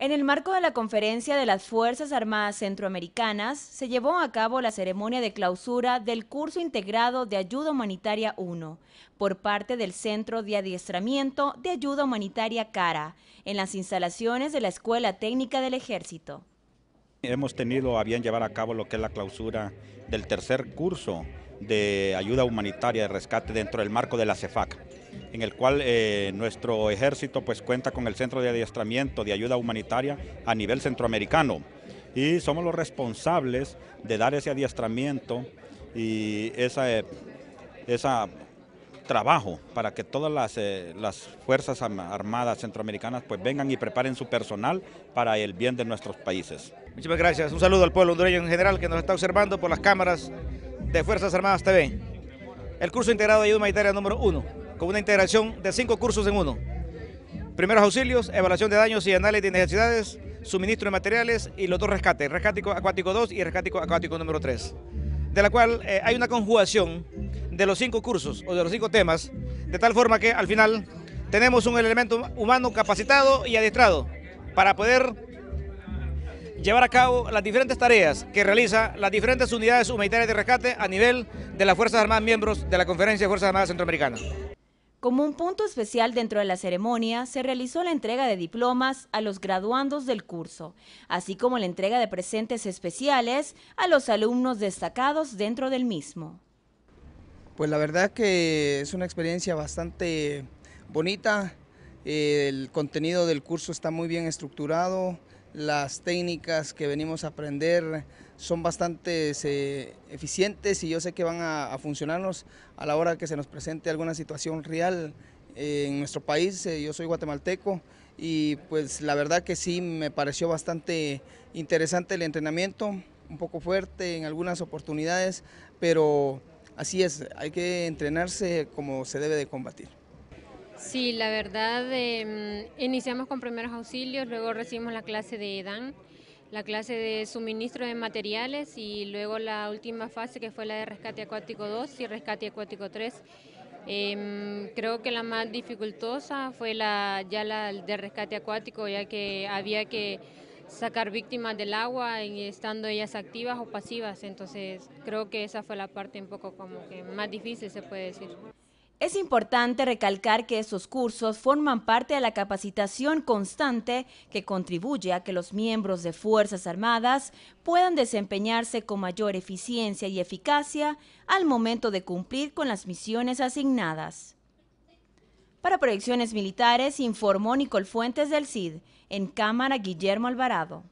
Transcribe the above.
En el marco de la conferencia de las Fuerzas Armadas Centroamericanas, se llevó a cabo la ceremonia de clausura del curso integrado de Ayuda Humanitaria 1 por parte del Centro de Adiestramiento de Ayuda Humanitaria CARA en las instalaciones de la Escuela Técnica del Ejército. Hemos tenido a bien llevar a cabo lo que es la clausura del tercer curso de ayuda humanitaria de rescate dentro del marco de la CEFAC en el cual eh, nuestro ejército pues cuenta con el Centro de Adiestramiento de Ayuda Humanitaria a nivel centroamericano y somos los responsables de dar ese adiestramiento y ese eh, esa trabajo para que todas las, eh, Fuerzas Armadas Centroamericanas pues vengan y preparen su personal para el bien de nuestros países. Muchísimas gracias. Un saludo al pueblo hondureño en general que nos está observando por las cámaras de Fuerzas Armadas TV. El curso integrado de ayuda humanitaria número uno con una integración de cinco cursos en uno. Primeros auxilios, evaluación de daños y análisis de necesidades, suministro de materiales y los dos rescates, rescate acuático 2 y rescate acuático número 3, de la cual eh, hay una conjugación de los cinco cursos o de los cinco temas, de tal forma que al final tenemos un elemento humano capacitado y adiestrado para poder llevar a cabo las diferentes tareas que realizan las diferentes unidades humanitarias de rescate a nivel de las Fuerzas Armadas miembros de la Conferencia de Fuerzas Armadas Centroamericanas. Como un punto especial dentro de la ceremonia, se realizó la entrega de diplomas a los graduandos del curso, así como la entrega de presentes especiales a los alumnos destacados dentro del mismo. Pues la verdad que es una experiencia bastante bonita, el contenido del curso está muy bien estructurado, las técnicas que venimos a aprender son bastante eh, eficientes y yo sé que van a, funcionarnos a la hora que se nos presente alguna situación real en nuestro país. Eh, yo soy guatemalteco y pues la verdad que sí me pareció bastante interesante el entrenamiento, un poco fuerte en algunas oportunidades, pero así es, hay que entrenarse como se debe de combatir. Sí, la verdad, em, iniciamos con primeros auxilios, luego recibimos la clase de EDAN, la clase de suministro de materiales y luego la última fase que fue la de rescate acuático 2 y rescate acuático 3. Em, creo que la más dificultosa fue la, ya la de rescate acuático, ya que había que sacar víctimas del agua estando ellas activas o pasivas, entonces creo que esa fue la parte un poco como que más difícil se puede decir. Es importante recalcar que estos cursos forman parte de la capacitación constante que contribuye a que los miembros de Fuerzas Armadas puedan desempeñarse con mayor eficiencia y eficacia al momento de cumplir con las misiones asignadas. Para Proyecciones Militares informó Nicol Fuentes del CID, en Cámara Guillermo Alvarado.